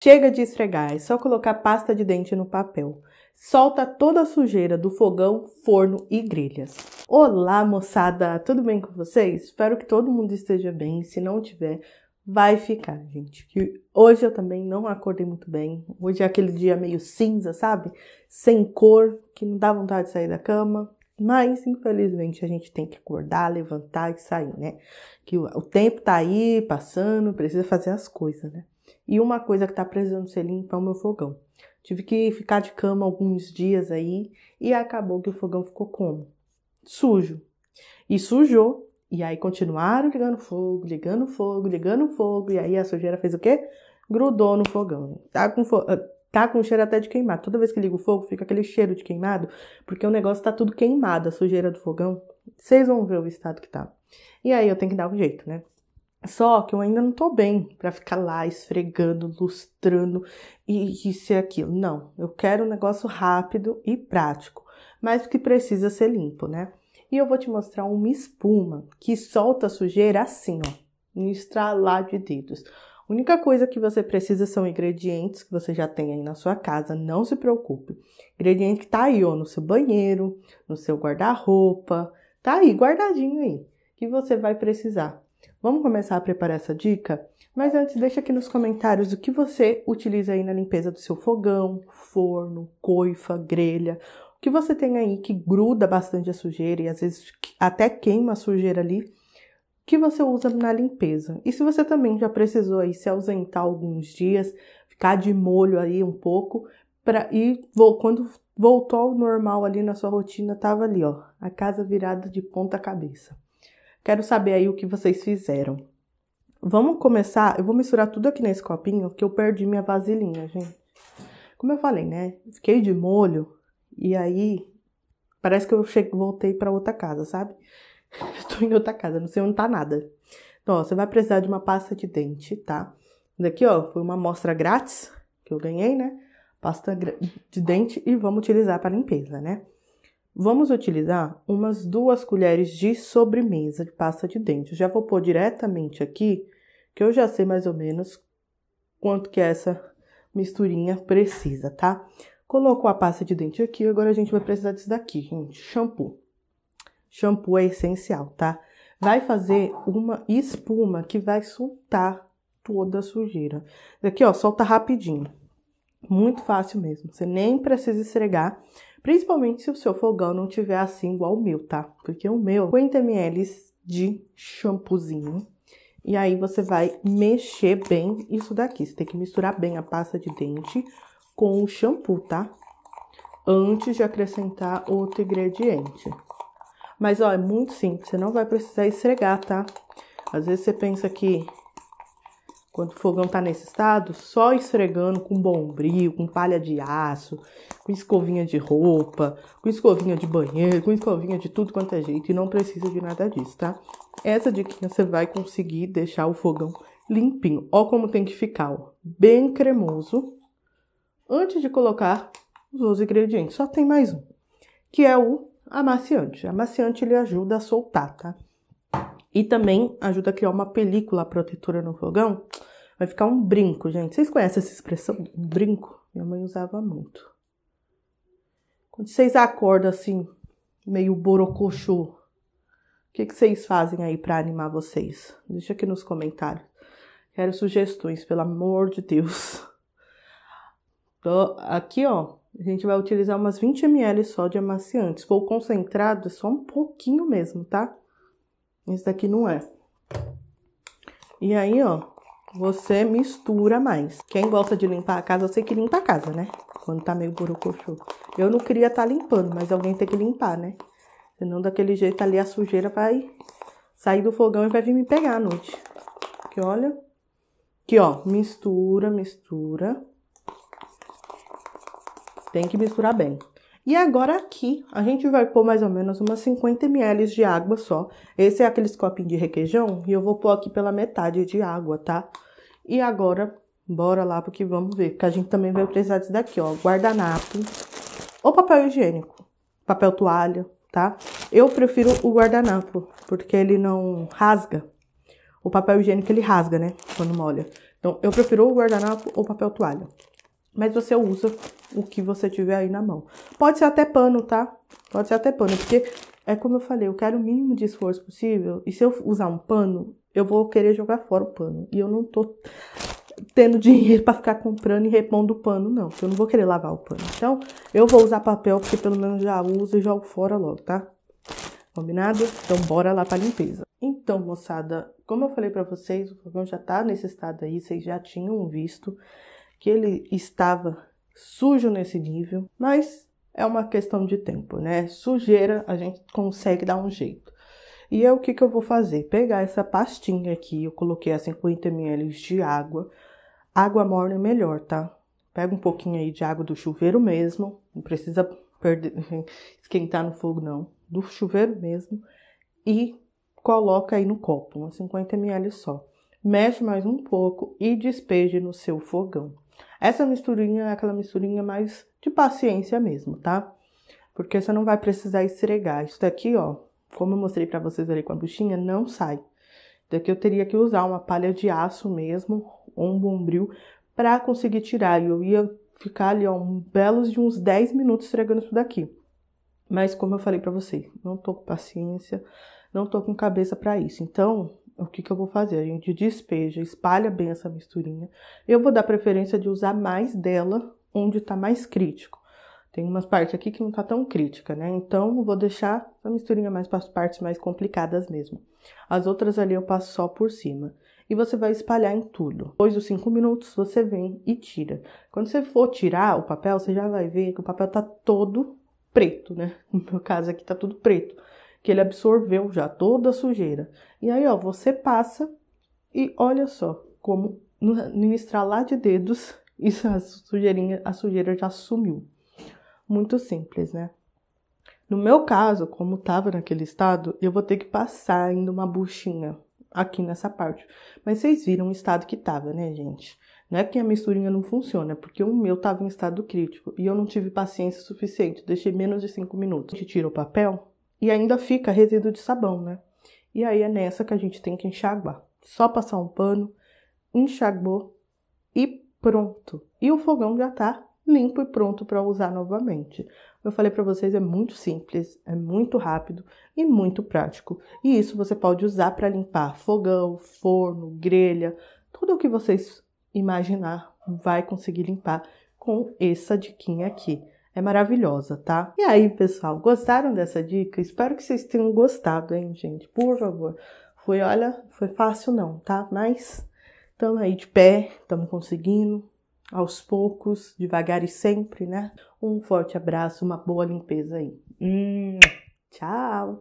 Chega de esfregar, é só colocar pasta de dente no papel. Solta toda a sujeira do fogão, forno e grelhas. Olá, moçada! Tudo bem com vocês? Espero que todo mundo esteja bem. Se não tiver, vai ficar, gente. Que hoje eu também não acordei muito bem. Hoje é aquele dia meio cinza, sabe? Sem cor, que não dá vontade de sair da cama. Mas, infelizmente, a gente tem que acordar, levantar e sair, né? Que o tempo tá aí, passando, precisa fazer as coisas, né? E uma coisa que está precisando ser limpa é o meu fogão. Tive que ficar de cama alguns dias aí e acabou que o fogão ficou como? Sujo. E sujou. E aí continuaram ligando fogo, ligando fogo, ligando fogo. E aí a sujeira fez o quê? Grudou no fogão. Tá com fo ah, tá com cheiro até de queimado. Toda vez que liga o fogo, fica aquele cheiro de queimado, porque o negócio tá tudo queimado, a sujeira do fogão. Vocês vão ver o estado que tá. E aí eu tenho que dar um jeito, né? Só que eu ainda não tô bem para ficar lá esfregando, lustrando e isso e aquilo. Não, eu quero um negócio rápido e prático, mas que precisa ser limpo, né? E eu vou te mostrar uma espuma que solta sujeira assim, ó, um estralar de dedos. A única coisa que você precisa são ingredientes que você já tem aí na sua casa, não se preocupe. Ingrediente que tá aí, ó, no seu banheiro, no seu guarda-roupa, tá aí, guardadinho aí, que você vai precisar. Vamos começar a preparar essa dica? Mas antes, deixa aqui nos comentários o que você utiliza aí na limpeza do seu fogão, forno, coifa, grelha. O que você tem aí que gruda bastante a sujeira e às vezes até queima a sujeira ali, que você usa na limpeza. E se você também já precisou aí se ausentar alguns dias, ficar de molho aí um pouco, pra, e quando voltou ao normal ali na sua rotina, tava ali, ó, a casa virada de ponta cabeça. Quero saber aí o que vocês fizeram. Vamos começar, eu vou misturar tudo aqui nesse copinho, que eu perdi minha vasilhinha, gente. Como eu falei, né? Fiquei de molho e aí parece que eu cheguei, voltei para outra casa, sabe? Estou em outra casa, não sei onde tá nada. Então, ó, você vai precisar de uma pasta de dente, tá? Daqui, ó, foi uma amostra grátis que eu ganhei, né? Pasta de dente e vamos utilizar para limpeza, né? Vamos utilizar umas duas colheres de sobremesa de pasta de dente. Eu já vou pôr diretamente aqui, que eu já sei mais ou menos quanto que essa misturinha precisa, tá? Colocou a pasta de dente aqui, agora a gente vai precisar disso daqui, gente. Shampoo. Shampoo é essencial, tá? Vai fazer uma espuma que vai soltar toda a sujeira. Daqui, ó, solta rapidinho. Muito fácil mesmo. Você nem precisa esfregar. Principalmente se o seu fogão não tiver assim igual o meu, tá? Porque o meu, 50 ml de shampoozinho. E aí você vai mexer bem isso daqui. Você tem que misturar bem a pasta de dente com o shampoo, tá? Antes de acrescentar outro ingrediente. Mas, ó, é muito simples. Você não vai precisar esfregar, tá? Às vezes você pensa que quando o fogão tá nesse estado, só esfregando com bombril, com palha de aço, com escovinha de roupa, com escovinha de banheiro, com escovinha de tudo quanto é jeito. E não precisa de nada disso, tá? Essa diquinha você vai conseguir deixar o fogão limpinho. Ó como tem que ficar, ó. Bem cremoso. Antes de colocar os outros ingredientes. Só tem mais um, que é o amaciante. O amaciante ele ajuda a soltar, tá? E também ajuda a criar uma película protetora no fogão. Vai ficar um brinco, gente. Vocês conhecem essa expressão? Um brinco? Minha mãe usava muito. Quando vocês acordam assim, meio borocochô, o que, que vocês fazem aí para animar vocês? Deixa aqui nos comentários. Quero sugestões, pelo amor de Deus. Tô aqui, ó. A gente vai utilizar umas 20 ml só de amaciantes. Se for concentrado, é só um pouquinho mesmo, tá? Esse daqui não é. E aí, ó, você mistura mais. Quem gosta de limpar a casa, eu sei que limpa a casa, né? Quando tá meio burucochô. Eu não queria estar tá limpando, mas alguém tem que limpar, né? Senão daquele jeito ali a sujeira vai sair do fogão e vai vir me pegar à noite. Que olha. Aqui, ó, mistura, mistura. Tem que misturar bem. E agora aqui, a gente vai pôr mais ou menos umas 50 ml de água só. Esse é aqueles copinhos de requeijão e eu vou pôr aqui pela metade de água, tá? E agora, bora lá porque vamos ver, porque a gente também vai precisar disso daqui, ó, guardanapo ou papel higiênico, papel toalha, tá? Eu prefiro o guardanapo, porque ele não rasga. O papel higiênico ele rasga, né, quando molha. Então, eu prefiro o guardanapo ou papel toalha. Mas você usa o que você tiver aí na mão. Pode ser até pano, tá? Pode ser até pano, porque é como eu falei, eu quero o mínimo de esforço possível. E se eu usar um pano, eu vou querer jogar fora o pano. E eu não tô tendo dinheiro para ficar comprando e repondo o pano, não. Eu não vou querer lavar o pano. Então, eu vou usar papel, porque pelo menos já uso e jogo fora logo, tá? Combinado? Então, bora lá pra limpeza. Então, moçada, como eu falei para vocês, o fogão já tá nesse estado aí, vocês já tinham visto que ele estava sujo nesse nível, mas é uma questão de tempo, né? Sujeira a gente consegue dar um jeito. E é o que, que eu vou fazer? Pegar essa pastinha aqui, eu coloquei a 50 ml de água, água morna é melhor, tá? Pega um pouquinho aí de água do chuveiro mesmo, não precisa perder, esquentar no fogo não, do chuveiro mesmo, e coloca aí no copo, uns 50 ml só. Mexe mais um pouco e despeje no seu fogão. Essa misturinha é aquela misturinha mais de paciência mesmo, tá? Porque você não vai precisar esfregar Isso daqui, ó, como eu mostrei para vocês ali com a buchinha, não sai. Daqui eu teria que usar uma palha de aço mesmo, ou um bombril, para conseguir tirar. E eu ia ficar ali, ó, um belos de uns 10 minutos esfregando isso daqui. Mas como eu falei para vocês, não tô com paciência, não tô com cabeça para isso. Então, o que, que eu vou fazer? A gente despeja, espalha bem essa misturinha. Eu vou dar preferência de usar mais dela onde está mais crítico. Tem umas partes aqui que não está tão crítica, né? Então, vou deixar a misturinha mais para as partes mais complicadas mesmo. As outras ali eu passo só por cima. E você vai espalhar em tudo. Depois dos 5 minutos, você vem e tira. Quando você for tirar o papel, você já vai ver que o papel está todo preto, né? No meu caso aqui está tudo preto que ele absorveu já toda a sujeira. E aí, ó, você passa e olha só como no, no estralar de dedos isso, a, sujeirinha, a sujeira já sumiu. Muito simples, né? No meu caso, como estava naquele estado, eu vou ter que passar ainda uma buchinha aqui nessa parte. Mas vocês viram o estado que estava, né, gente? Não é que a misturinha não funciona, é porque o meu estava em estado crítico e eu não tive paciência suficiente, deixei menos de 5 minutos. A gente tira o papel e ainda fica resíduo de sabão, né? E aí é nessa que a gente tem que enxaguar. Só passar um pano, enxaguou e pronto. E o fogão já tá limpo e pronto para usar novamente. Eu falei para vocês, é muito simples, é muito rápido e muito prático. E isso você pode usar para limpar fogão, forno, grelha, tudo o que vocês imaginar vai conseguir limpar com essa diquinha aqui é maravilhosa, tá? E aí, pessoal, gostaram dessa dica? Espero que vocês tenham gostado, hein, gente? Por favor. Foi, olha, foi fácil não, tá? Mas estamos aí de pé, estamos conseguindo, aos poucos, devagar e sempre, né? Um forte abraço, uma boa limpeza aí. Hum, tchau!